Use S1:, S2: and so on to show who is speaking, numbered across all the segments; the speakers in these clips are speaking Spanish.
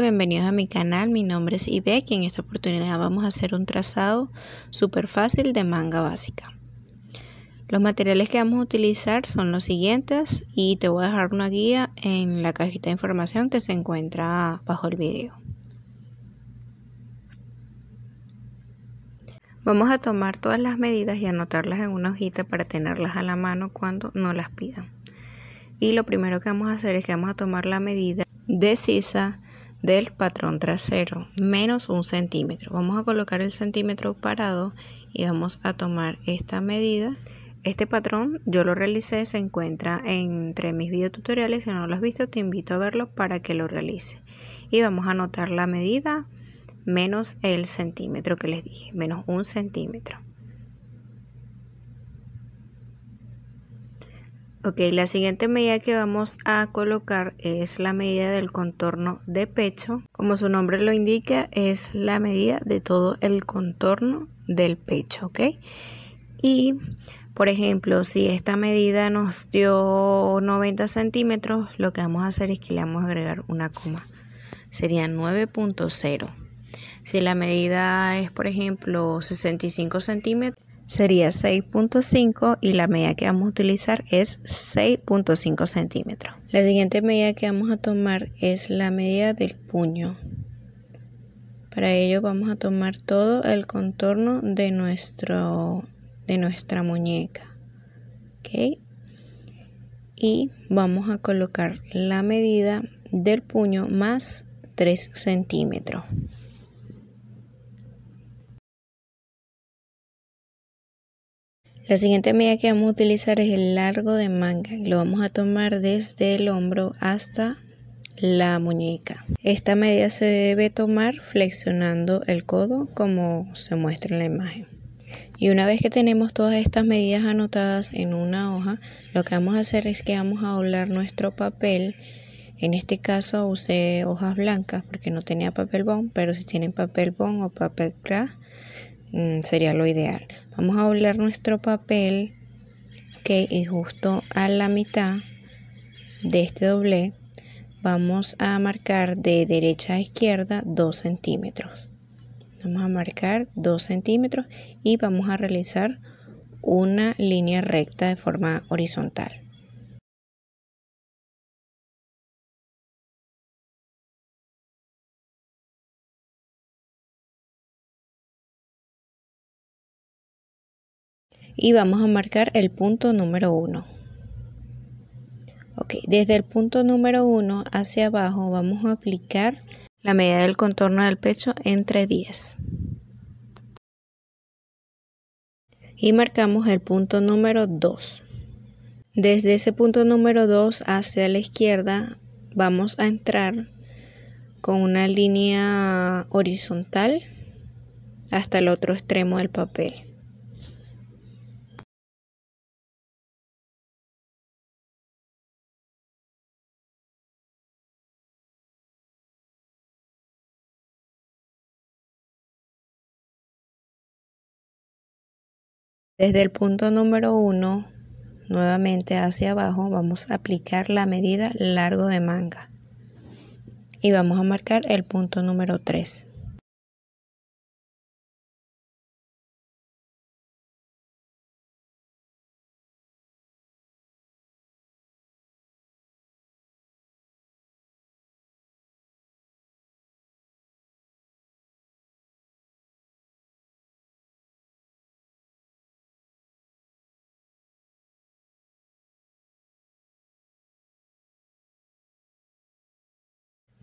S1: bienvenidos a mi canal, mi nombre es Ibeck y en esta oportunidad vamos a hacer un trazado súper fácil de manga básica. Los materiales que vamos a utilizar son los siguientes y te voy a dejar una guía en la cajita de información que se encuentra bajo el video. Vamos a tomar todas las medidas y anotarlas en una hojita para tenerlas a la mano cuando no las pidan. Y lo primero que vamos a hacer es que vamos a tomar la medida de sisa del patrón trasero, menos un centímetro. Vamos a colocar el centímetro parado y vamos a tomar esta medida. Este patrón yo lo realicé, se encuentra entre mis videotutoriales. Si no lo has visto, te invito a verlo para que lo realice. Y vamos a anotar la medida menos el centímetro que les dije, menos un centímetro. Ok, la siguiente medida que vamos a colocar es la medida del contorno de pecho. Como su nombre lo indica, es la medida de todo el contorno del pecho, ¿ok? Y, por ejemplo, si esta medida nos dio 90 centímetros, lo que vamos a hacer es que le vamos a agregar una coma. Sería 9.0. Si la medida es, por ejemplo, 65 centímetros, sería 6.5 y la medida que vamos a utilizar es 6.5 centímetros. La siguiente medida que vamos a tomar es la medida del puño. Para ello vamos a tomar todo el contorno de, nuestro, de nuestra muñeca. Y vamos a colocar la medida del puño más 3 centímetros. La siguiente medida que vamos a utilizar es el largo de manga. Lo vamos a tomar desde el hombro hasta la muñeca. Esta medida se debe tomar flexionando el codo como se muestra en la imagen. Y una vez que tenemos todas estas medidas anotadas en una hoja, lo que vamos a hacer es que vamos a doblar nuestro papel. En este caso usé hojas blancas porque no tenía papel bond, pero si tienen papel bond o papel craft, Mm, sería lo ideal. Vamos a doblar nuestro papel, que y justo a la mitad de este doble vamos a marcar de derecha a izquierda 2 centímetros. Vamos a marcar 2 centímetros y vamos a realizar una línea recta de forma horizontal. y vamos a marcar el punto número 1. Ok, desde el punto número 1 hacia abajo vamos a aplicar la medida del contorno del pecho entre 10. Y marcamos el punto número 2. Desde ese punto número 2 hacia la izquierda vamos a entrar con una línea horizontal hasta el otro extremo del papel. Desde el punto número 1, nuevamente hacia abajo, vamos a aplicar la medida largo de manga. Y vamos a marcar el punto número 3.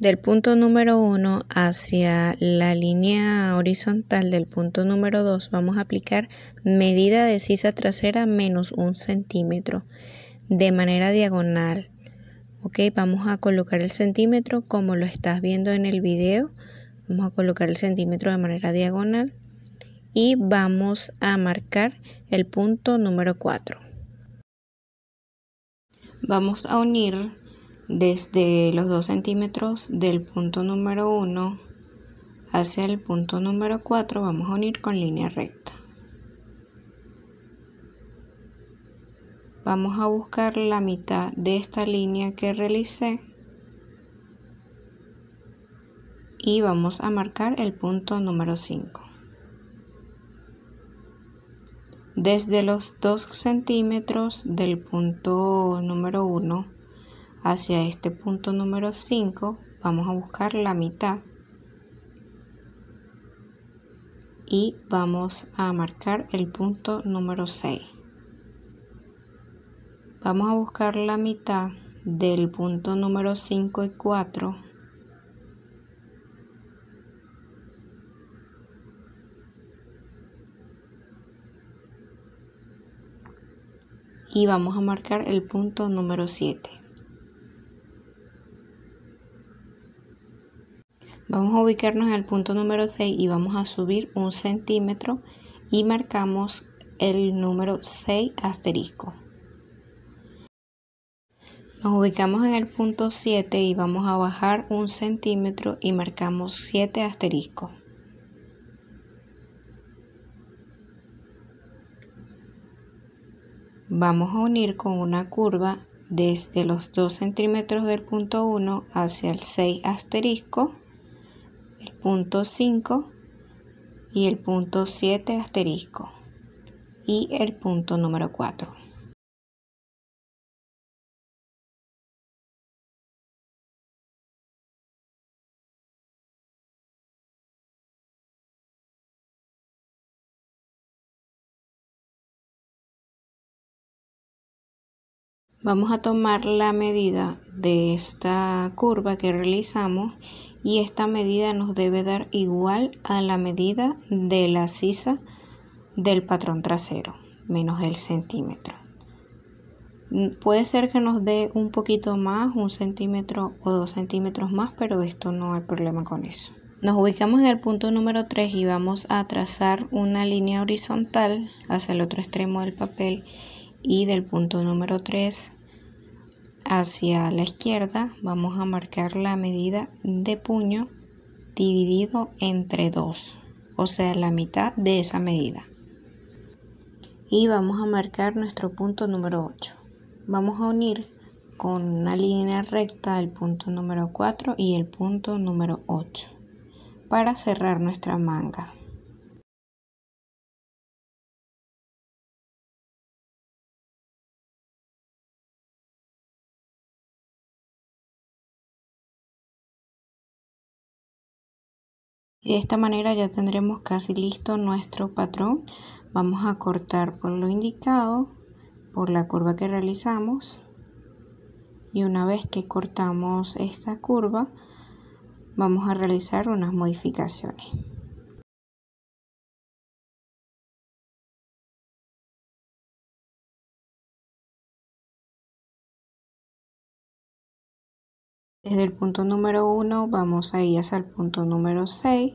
S1: del punto número 1 hacia la línea horizontal del punto número 2 vamos a aplicar medida de sisa trasera menos un centímetro de manera diagonal. Ok, vamos a colocar el centímetro como lo estás viendo en el video. Vamos a colocar el centímetro de manera diagonal y vamos a marcar el punto número 4. Vamos a unir desde los 2 centímetros del punto número 1 hacia el punto número 4 vamos a unir con línea recta. Vamos a buscar la mitad de esta línea que realicé y vamos a marcar el punto número 5. Desde los 2 centímetros del punto número 1 Hacia este punto número 5 vamos a buscar la mitad y vamos a marcar el punto número 6. Vamos a buscar la mitad del punto número 5 y 4 y vamos a marcar el punto número 7. Vamos a ubicarnos en el punto número 6 y vamos a subir un centímetro y marcamos el número 6 asterisco. Nos ubicamos en el punto 7 y vamos a bajar un centímetro y marcamos 7 asterisco. Vamos a unir con una curva desde los 2 centímetros del punto 1 hacia el 6 asterisco punto 5 y el punto 7 asterisco y el punto número 4. Vamos a tomar la medida de esta curva que realizamos y esta medida nos debe dar igual a la medida de la sisa del patrón trasero menos el centímetro. Mm, puede ser que nos dé un poquito más, un centímetro o dos centímetros más, pero esto no hay problema con eso. Nos ubicamos en el punto número 3 y vamos a trazar una línea horizontal hacia el otro extremo del papel y del punto número 3 hacia la izquierda vamos a marcar la medida de puño dividido entre 2 o sea la mitad de esa medida y vamos a marcar nuestro punto número 8 vamos a unir con una línea recta el punto número 4 y el punto número 8 para cerrar nuestra manga De esta manera ya tendremos casi listo nuestro patrón. Vamos a cortar por lo indicado, por la curva que realizamos. Y una vez que cortamos esta curva, vamos a realizar unas modificaciones. Desde el punto número 1 vamos a ir hasta el punto número 6,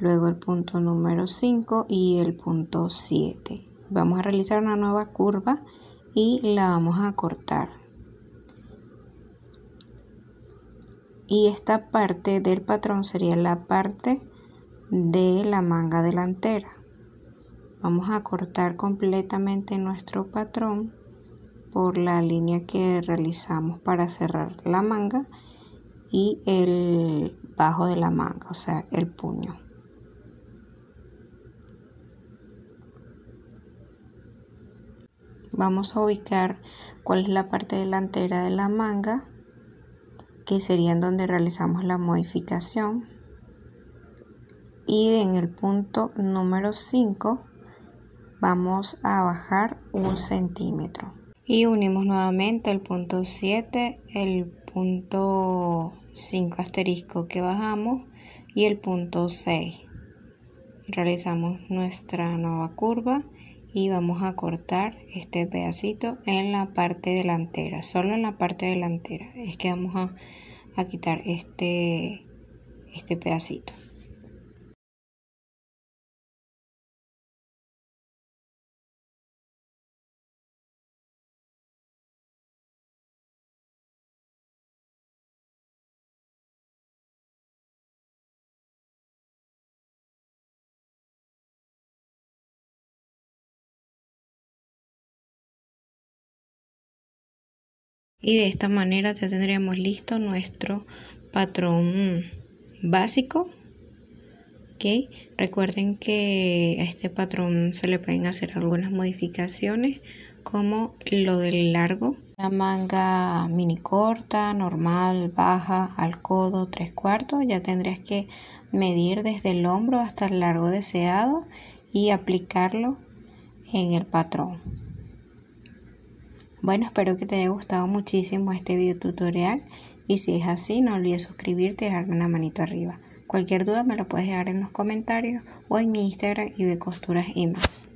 S1: luego el punto número 5 y el punto 7. Vamos a realizar una nueva curva y la vamos a cortar. Y esta parte del patrón sería la parte de la manga delantera. Vamos a cortar completamente nuestro patrón por la línea que realizamos para cerrar la manga y el bajo de la manga, o sea, el puño. Vamos a ubicar cuál es la parte delantera de la manga, que sería en donde realizamos la modificación. Y en el punto número 5 vamos a bajar un centímetro. Y unimos nuevamente el punto 7, el punto 5 asterisco que bajamos y el punto 6 realizamos nuestra nueva curva y vamos a cortar este pedacito en la parte delantera solo en la parte delantera es que vamos a, a quitar este este pedacito y de esta manera ya tendríamos listo nuestro patrón básico Recuerden que a este patrón se le pueden hacer algunas modificaciones como lo del largo, la manga mini corta, normal, baja, al codo, tres cuartos. Ya tendrías que medir desde el hombro hasta el largo deseado y aplicarlo en el patrón. Bueno, espero que te haya gustado muchísimo este video tutorial y si es así no olvides suscribirte y dejarme una manito arriba. Cualquier duda me lo puedes dejar en los comentarios o en mi Instagram y costuras y más.